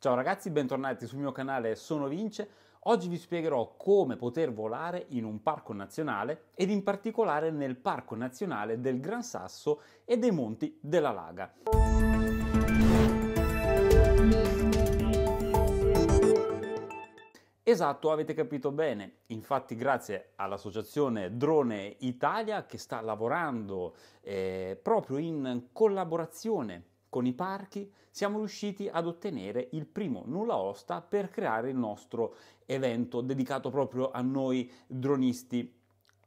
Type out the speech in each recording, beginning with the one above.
Ciao ragazzi, bentornati sul mio canale Sono Vince. Oggi vi spiegherò come poter volare in un parco nazionale ed in particolare nel Parco Nazionale del Gran Sasso e dei Monti della Laga. Esatto, avete capito bene. Infatti grazie all'associazione Drone Italia che sta lavorando eh, proprio in collaborazione con i parchi siamo riusciti ad ottenere il primo nulla osta per creare il nostro evento dedicato proprio a noi dronisti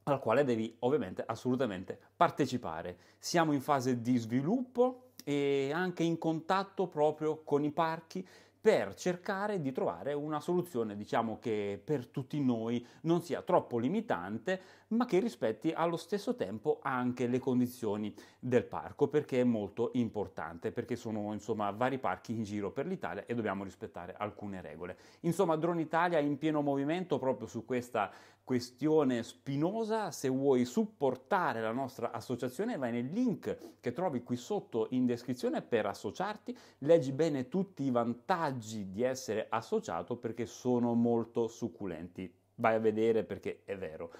al quale devi ovviamente assolutamente partecipare. Siamo in fase di sviluppo e anche in contatto proprio con i parchi per cercare di trovare una soluzione, diciamo che per tutti noi non sia troppo limitante, ma che rispetti allo stesso tempo anche le condizioni del parco, perché è molto importante, perché sono insomma vari parchi in giro per l'Italia e dobbiamo rispettare alcune regole. Insomma, Drone Italia in pieno movimento proprio su questa questione spinosa, se vuoi supportare la nostra associazione vai nel link che trovi qui sotto in descrizione per associarti, leggi bene tutti i vantaggi vantaggi di essere associato perché sono molto succulenti. Vai a vedere perché è vero.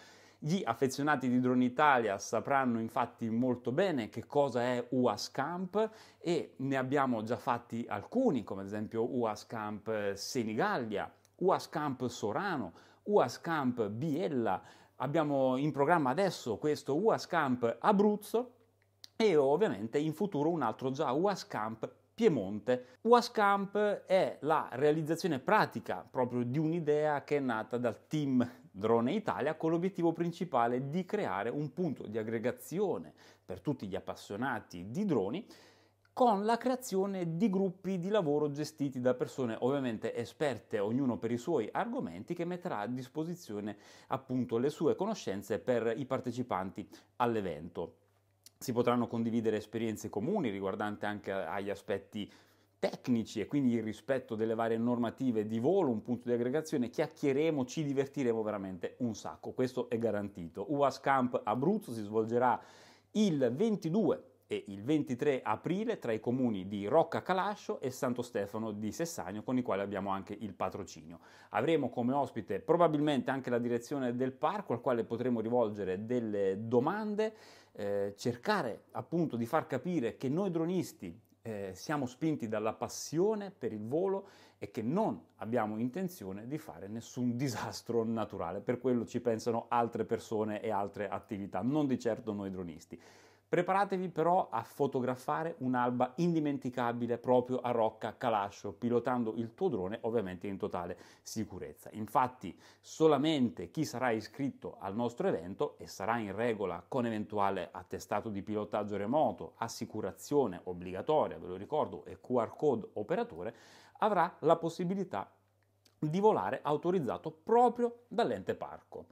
Gli affezionati di Drone Italia sapranno infatti molto bene che cosa è UASCamp e ne abbiamo già fatti alcuni, come ad esempio UASCamp Senigallia, UASCamp Sorano, UASCamp Biella, abbiamo in programma adesso questo UASCamp Abruzzo e ovviamente in futuro un altro già UASCamp Piemonte, Wascamp è la realizzazione pratica proprio di un'idea che è nata dal team Drone Italia con l'obiettivo principale di creare un punto di aggregazione per tutti gli appassionati di droni con la creazione di gruppi di lavoro gestiti da persone ovviamente esperte, ognuno per i suoi argomenti, che metterà a disposizione appunto le sue conoscenze per i partecipanti all'evento si potranno condividere esperienze comuni riguardanti anche agli aspetti tecnici e quindi il rispetto delle varie normative di volo, un punto di aggregazione, chiacchieremo, ci divertiremo veramente un sacco, questo è garantito. UAS Camp Abruzzo si svolgerà il 22 e il 23 aprile tra i comuni di Rocca Calascio e Santo Stefano di Sessagno con i quali abbiamo anche il patrocinio. Avremo come ospite probabilmente anche la direzione del parco al quale potremo rivolgere delle domande eh, cercare appunto di far capire che noi dronisti eh, siamo spinti dalla passione per il volo e che non abbiamo intenzione di fare nessun disastro naturale. Per quello ci pensano altre persone e altre attività, non di certo noi dronisti. Preparatevi però a fotografare un'alba indimenticabile proprio a Rocca Calascio, pilotando il tuo drone ovviamente in totale sicurezza. Infatti solamente chi sarà iscritto al nostro evento e sarà in regola con eventuale attestato di pilotaggio remoto, assicurazione obbligatoria, ve lo ricordo, e QR code operatore, avrà la possibilità di volare autorizzato proprio dall'ente parco.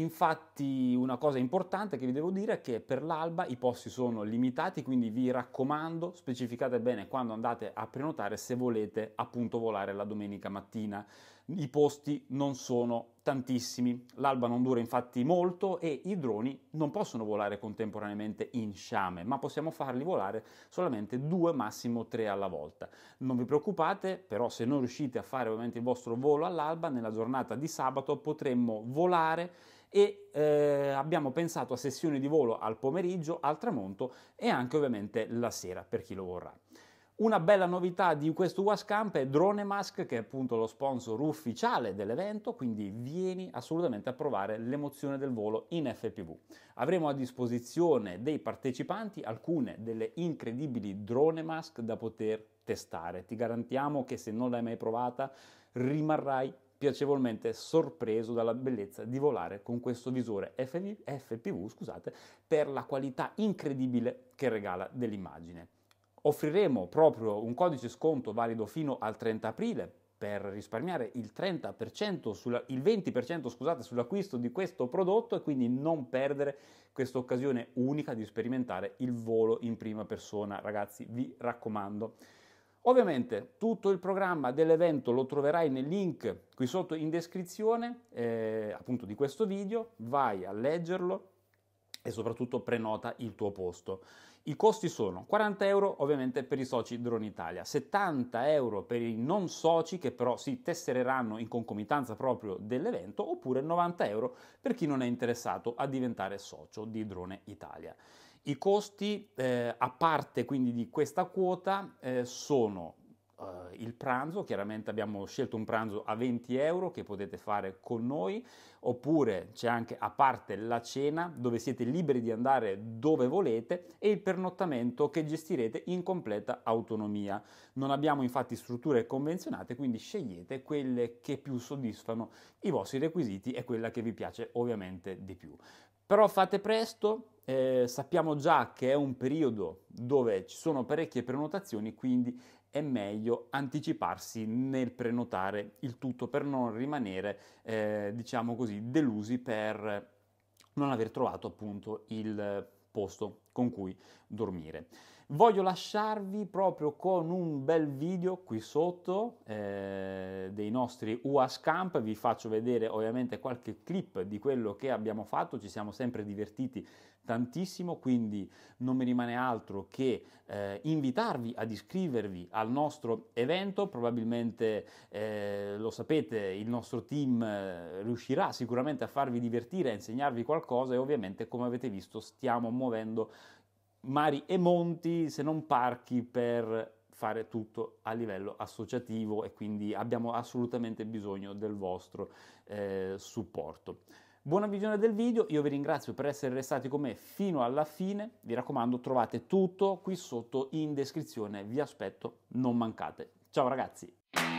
Infatti una cosa importante che vi devo dire è che per l'alba i posti sono limitati, quindi vi raccomando specificate bene quando andate a prenotare se volete appunto volare la domenica mattina. I posti non sono tantissimi. L'alba non dura infatti molto e i droni non possono volare contemporaneamente in sciame, ma possiamo farli volare solamente due, massimo tre alla volta. Non vi preoccupate, però se non riuscite a fare ovviamente il vostro volo all'alba, nella giornata di sabato potremmo volare e eh, abbiamo pensato a sessioni di volo al pomeriggio, al tramonto e anche ovviamente la sera per chi lo vorrà. Una bella novità di questo Wascamp è Drone Mask, che è appunto lo sponsor ufficiale dell'evento, quindi vieni assolutamente a provare l'emozione del volo in FPV. Avremo a disposizione dei partecipanti alcune delle incredibili Drone Mask da poter testare. Ti garantiamo che se non l'hai mai provata rimarrai piacevolmente sorpreso dalla bellezza di volare con questo visore FPV, FPV scusate, per la qualità incredibile che regala dell'immagine. Offriremo proprio un codice sconto valido fino al 30 aprile per risparmiare il, sulla, il 20% scusate, sull'acquisto di questo prodotto e quindi non perdere questa occasione unica di sperimentare il volo in prima persona. Ragazzi, vi raccomando. Ovviamente tutto il programma dell'evento lo troverai nel link qui sotto in descrizione eh, appunto di questo video, vai a leggerlo, e soprattutto prenota il tuo posto. I costi sono 40 euro ovviamente per i soci Drone Italia, 70 euro per i non soci che però si tessereranno in concomitanza proprio dell'evento, oppure 90 euro per chi non è interessato a diventare socio di Drone Italia. I costi eh, a parte quindi di questa quota eh, sono eh, il pranzo, chiaramente abbiamo scelto un pranzo a 20 euro che potete fare con noi, oppure c'è anche a parte la cena dove siete liberi di andare dove volete e il pernottamento che gestirete in completa autonomia. Non abbiamo infatti strutture convenzionate, quindi scegliete quelle che più soddisfano i vostri requisiti e quella che vi piace ovviamente di più. Però fate presto, eh, sappiamo già che è un periodo dove ci sono parecchie prenotazioni, quindi è meglio anticiparsi nel prenotare il tutto per non rimanere, eh, diciamo così, delusi per non aver trovato appunto il posto con cui dormire. Voglio lasciarvi proprio con un bel video qui sotto eh, dei nostri UAS Camp, vi faccio vedere ovviamente qualche clip di quello che abbiamo fatto, ci siamo sempre divertiti tantissimo, quindi non mi rimane altro che eh, invitarvi ad iscrivervi al nostro evento, probabilmente eh, lo sapete, il nostro team eh, riuscirà sicuramente a farvi divertire, a insegnarvi qualcosa e ovviamente come avete visto stiamo muovendo mari e monti, se non parchi, per fare tutto a livello associativo e quindi abbiamo assolutamente bisogno del vostro eh, supporto. Buona visione del video, io vi ringrazio per essere restati con me fino alla fine, vi raccomando trovate tutto qui sotto in descrizione, vi aspetto, non mancate. Ciao ragazzi!